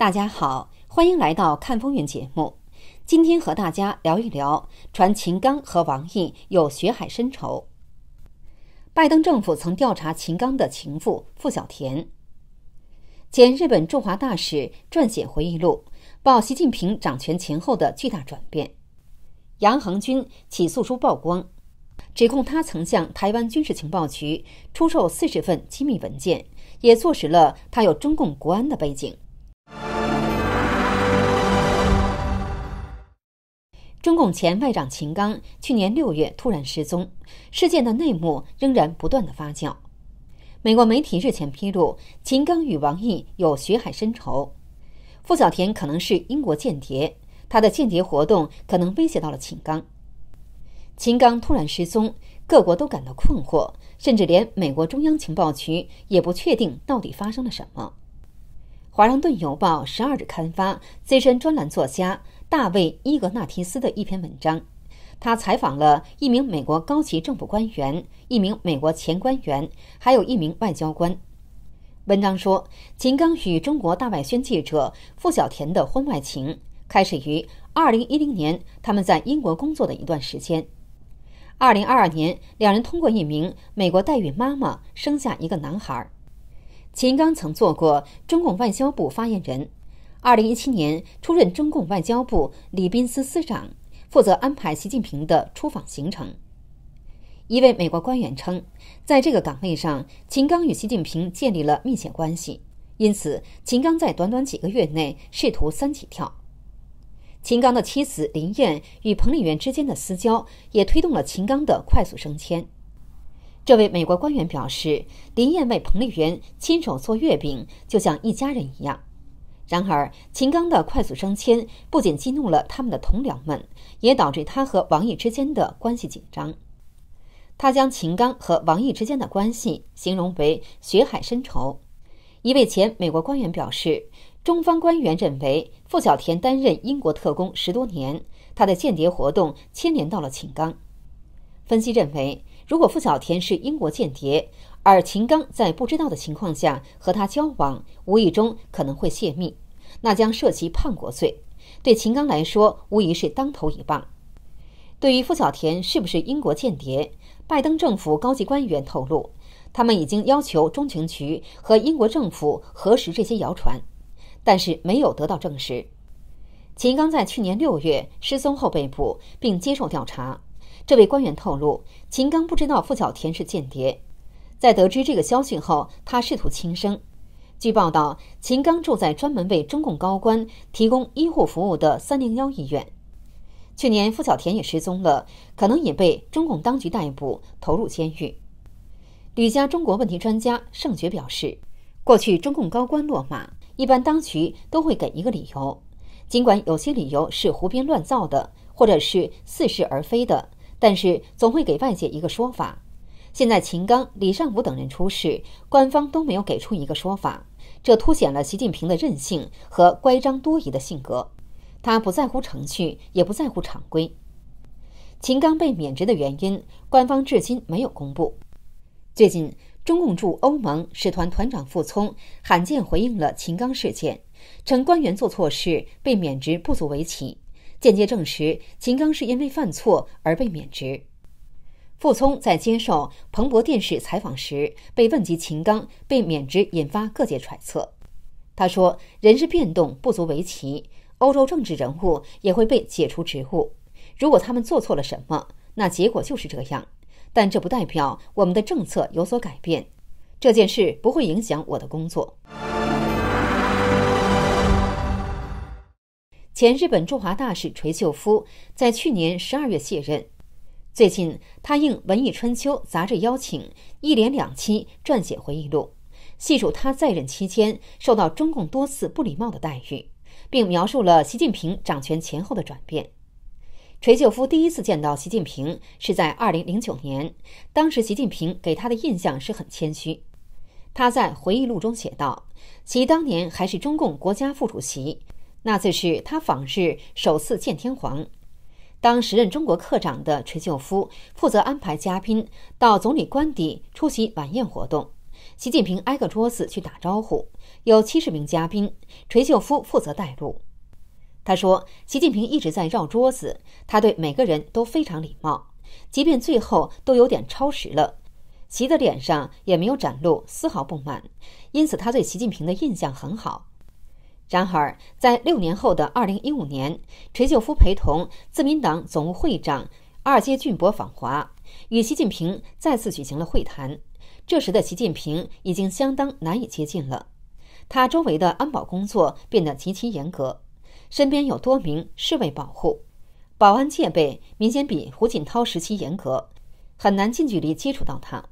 大家好，欢迎来到看风云节目。今天和大家聊一聊，传秦刚和王毅有血海深仇。拜登政府曾调查秦刚的情妇付小田，前日本驻华大使撰写回忆录，报习近平掌权前后的巨大转变。杨恒军起诉书曝光，指控他曾向台湾军事情报局出售四十份机密文件，也坐实了他有中共国安的背景。中共前外长秦刚去年六月突然失踪，事件的内幕仍然不断的发酵。美国媒体日前披露，秦刚与王毅有血海深仇，傅小田可能是英国间谍，他的间谍活动可能威胁到了秦刚。秦刚突然失踪，各国都感到困惑，甚至连美国中央情报局也不确定到底发生了什么。《华盛顿邮报》十二日刊发资深专栏作家。大卫·伊格纳提斯的一篇文章，他采访了一名美国高级政府官员、一名美国前官员，还有一名外交官。文章说，秦刚与中国大外宣记者付小田的婚外情开始于2010年，他们在英国工作的一段时间。2022年，两人通过一名美国代孕妈妈生下一个男孩。秦刚曾做过中共外交部发言人。二零一七年，出任中共外交部礼宾司司长，负责安排习近平的出访行程。一位美国官员称，在这个岗位上，秦刚与习近平建立了密切关系，因此秦刚在短短几个月内试图“三起跳。秦刚的妻子林燕与彭丽媛之间的私交，也推动了秦刚的快速升迁。这位美国官员表示，林燕为彭丽媛亲手做月饼，就像一家人一样。然而，秦刚的快速升迁不仅激怒了他们的同僚们，也导致他和王毅之间的关系紧张。他将秦刚和王毅之间的关系形容为“血海深仇”。一位前美国官员表示，中方官员认为傅小田担任英国特工十多年，他的间谍活动牵连到了秦刚。分析认为，如果傅小田是英国间谍，而秦刚在不知道的情况下和他交往，无意中可能会泄密。那将涉及叛国罪，对秦刚来说无疑是当头一棒。对于傅小田是不是英国间谍，拜登政府高级官员透露，他们已经要求中情局和英国政府核实这些谣传，但是没有得到证实。秦刚在去年六月失踪后被捕并接受调查，这位官员透露，秦刚不知道傅小田是间谍，在得知这个消息后，他试图轻生。据报道，秦刚住在专门为中共高官提供医护服务的三零幺医院。去年，付小田也失踪了，可能也被中共当局逮捕投入监狱。旅加中国问题专家盛决表示，过去中共高官落马，一般当局都会给一个理由，尽管有些理由是胡编乱造的，或者是似是而非的，但是总会给外界一个说法。现在，秦刚、李尚武等人出事，官方都没有给出一个说法。这凸显了习近平的任性和乖张多疑的性格，他不在乎程序，也不在乎常规。秦刚被免职的原因，官方至今没有公布。最近，中共驻欧盟使团团长傅聪罕见回应了秦刚事件，称官员做错事被免职不足为奇，间接证实秦刚是因为犯错而被免职。傅聪在接受彭博电视采访时被问及秦刚被免职引发各界揣测，他说：“人事变动不足为奇，欧洲政治人物也会被解除职务，如果他们做错了什么，那结果就是这样。但这不代表我们的政策有所改变，这件事不会影响我的工作。”前日本驻华大使垂秀夫在去年十二月卸任。最近，他应《文艺春秋》杂志邀请，一连两期撰写回忆录，细数他在任期间受到中共多次不礼貌的待遇，并描述了习近平掌权前后的转变。垂秀夫第一次见到习近平是在2009年，当时习近平给他的印象是很谦虚。他在回忆录中写道：“其当年还是中共国家副主席，那次是他访日首次见天皇。”当时任中国科长的垂秀夫负责安排嘉宾到总理官邸出席晚宴活动。习近平挨个桌子去打招呼，有七十名嘉宾，垂秀夫负责带路。他说，习近平一直在绕桌子，他对每个人都非常礼貌，即便最后都有点超时了，习的脸上也没有展露丝毫不满，因此他对习近平的印象很好。然而，在六年后的二零一五年，垂秀夫陪同自民党总务会长二阶俊博访华，与习近平再次举行了会谈。这时的习近平已经相当难以接近了，他周围的安保工作变得极其严格，身边有多名侍卫保护，保安戒备，明显比胡锦涛时期严格，很难近距离接触到他。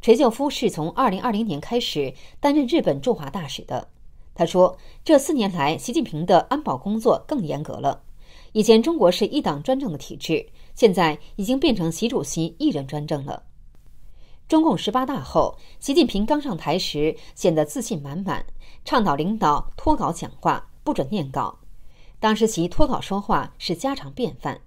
垂秀夫是从二零二零年开始担任日本驻华大使的。他说：“这四年来，习近平的安保工作更严格了。以前中国是一党专政的体制，现在已经变成习主席一人专政了。中共十八大后，习近平刚上台时显得自信满满，倡导领导脱稿讲话，不准念稿。当时其脱稿说话是家常便饭。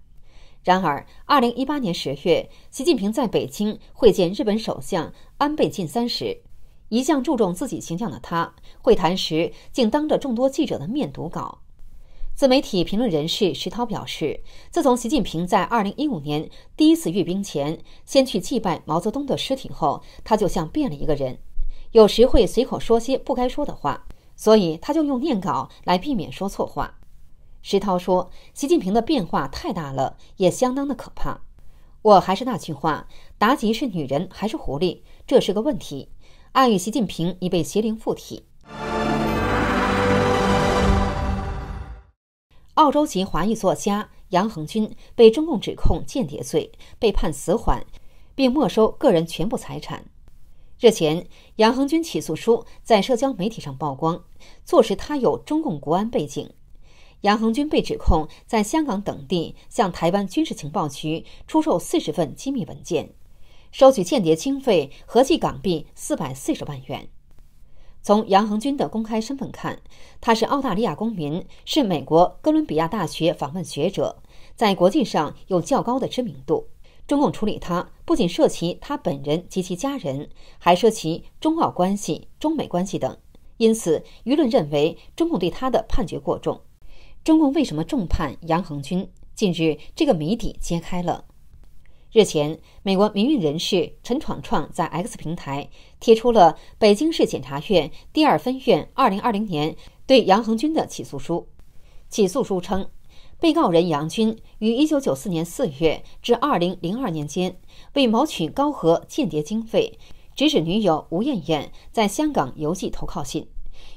然而，二零一八年十月，习近平在北京会见日本首相安倍晋三时。”一向注重自己形象的他，会谈时竟当着众多记者的面读稿。自媒体评论人士石涛表示，自从习近平在二零一五年第一次阅兵前先去祭拜毛泽东的尸体后，他就像变了一个人，有时会随口说些不该说的话，所以他就用念稿来避免说错话。石涛说，习近平的变化太大了，也相当的可怕。我还是那句话，妲己是女人还是狐狸，这是个问题。暗喻习近平已被邪灵附体。澳洲籍华裔作家杨恒军被中共指控间谍罪，被判死缓，并没收个人全部财产。日前，杨恒军起诉书在社交媒体上曝光，坐实他有中共国安背景。杨恒军被指控在香港等地向台湾军事情报局出售四十份机密文件。收取间谍经费合计港币四百四十万元。从杨恒军的公开身份看，他是澳大利亚公民，是美国哥伦比亚大学访问学者，在国际上有较高的知名度。中共处理他，不仅涉及他本人及其家人，还涉及中澳关系、中美关系等，因此舆论认为中共对他的判决过重。中共为什么重判杨恒军？近日，这个谜底揭开了。日前，美国民运人士陈闯闯在 X 平台贴出了北京市检察院第二分院二零二零年对杨恒军的起诉书。起诉书称，被告人杨军于一九九四年四月至二零零二年间，为谋取高额间谍经费，指使女友吴艳艳在香港邮寄投靠信，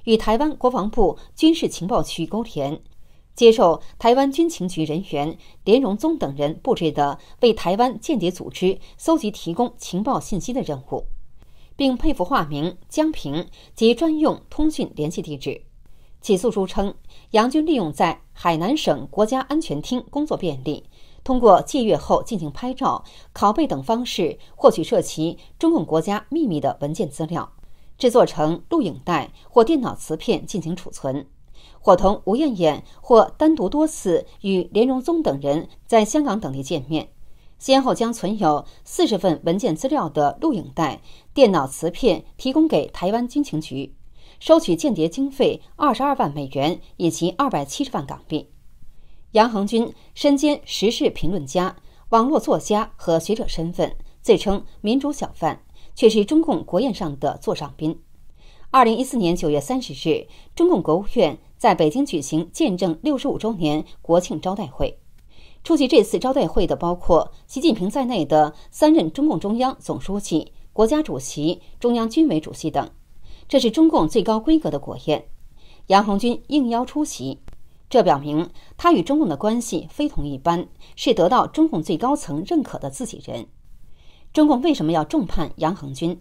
与台湾国防部军事情报局勾连，接受台湾军情局人员连荣宗等人布置的为台湾间谍组织搜集、提供情报信息的任务，并配服化名江平及专用通讯联系地址。起诉书称，杨军利用在海南省国家安全厅工作便利，通过借阅后进行拍照、拷贝等方式获取涉及中共国家秘密的文件资料，制作成录影带或电脑磁片进行储存。伙同吴艳艳或单独多次与连荣宗等人在香港等地见面，先后将存有四十份文件资料的录影带、电脑磁片提供给台湾军情局，收取间谍经费二十二万美元以及二百七十万港币。杨恒军身兼时事评论家、网络作家和学者身份，自称民主小贩，却是中共国宴上的座上宾。二零一四年九月三十日，中共国务院。在北京举行见证六十五周年国庆招待会，出席这次招待会的包括习近平在内的三任中共中央总书记、国家主席、中央军委主席等。这是中共最高规格的国宴，杨红军应邀出席，这表明他与中共的关系非同一般，是得到中共最高层认可的自己人。中共为什么要重判杨恒军？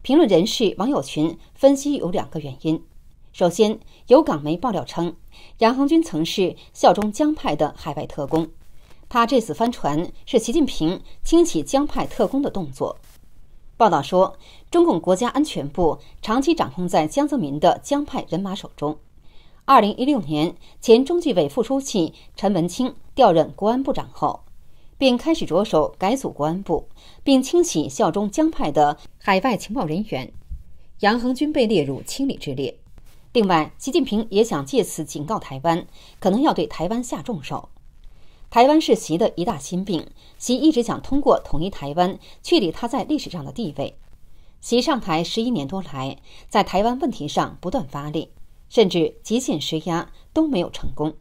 评论人士、王友群分析有两个原因。首先，有港媒爆料称，杨恒军曾是效忠江派的海外特工，他这次翻船是习近平清洗江派特工的动作。报道说，中共国家安全部长期掌控在江泽民的江派人马手中。二零一六年，前中纪委副书记陈文清调任国安部长后，并开始着手改组国安部，并清洗效忠江派的海外情报人员，杨恒军被列入清理之列。另外，习近平也想借此警告台湾，可能要对台湾下重手。台湾是习的一大心病，习一直想通过统一台湾确立他在历史上的地位。习上台十一年多来，在台湾问题上不断发力，甚至极限施压都没有成功。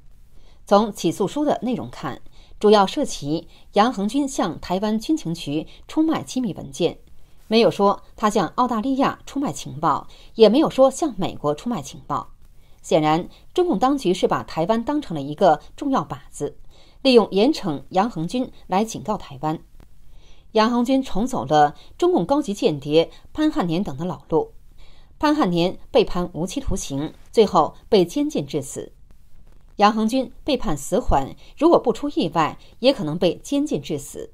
从起诉书的内容看，主要涉及杨恒军向台湾军情局出卖机密文件。没有说他向澳大利亚出卖情报，也没有说向美国出卖情报。显然，中共当局是把台湾当成了一个重要靶子，利用严惩杨恒军来警告台湾。杨恒军重走了中共高级间谍潘汉年等的老路，潘汉年被判无期徒刑，最后被监禁致死。杨恒军被判死缓，如果不出意外，也可能被监禁致死。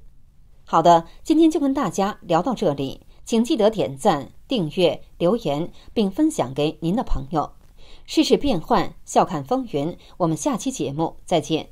好的，今天就跟大家聊到这里，请记得点赞、订阅、留言，并分享给您的朋友。世事变幻，笑看风云。我们下期节目再见。